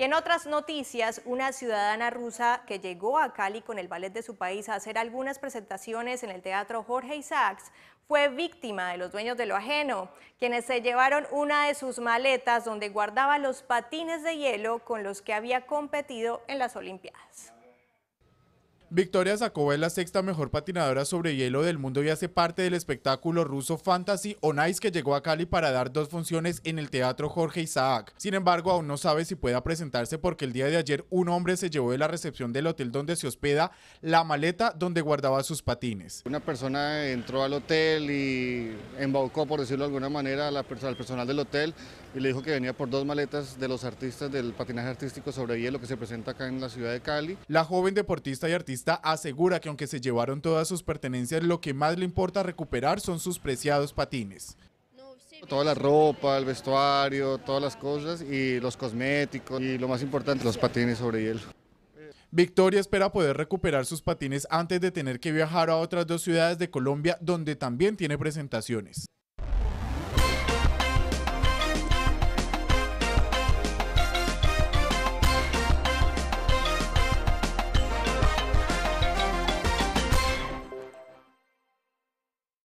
Y en otras noticias, una ciudadana rusa que llegó a Cali con el ballet de su país a hacer algunas presentaciones en el teatro Jorge Isaacs fue víctima de los dueños de lo ajeno, quienes se llevaron una de sus maletas donde guardaba los patines de hielo con los que había competido en las Olimpiadas. Victoria Zacoba es la sexta mejor patinadora sobre hielo del mundo y hace parte del espectáculo ruso Fantasy On Ice que llegó a Cali para dar dos funciones en el Teatro Jorge Isaac. Sin embargo, aún no sabe si pueda presentarse porque el día de ayer un hombre se llevó de la recepción del hotel donde se hospeda la maleta donde guardaba sus patines. Una persona entró al hotel y embaucó, por decirlo de alguna manera, al personal del hotel y le dijo que venía por dos maletas de los artistas del patinaje artístico sobre hielo que se presenta acá en la ciudad de Cali. La joven deportista y artista asegura que aunque se llevaron todas sus pertenencias, lo que más le importa recuperar son sus preciados patines. Toda la ropa, el vestuario, todas las cosas y los cosméticos y lo más importante, los patines sobre hielo. Victoria espera poder recuperar sus patines antes de tener que viajar a otras dos ciudades de Colombia donde también tiene presentaciones.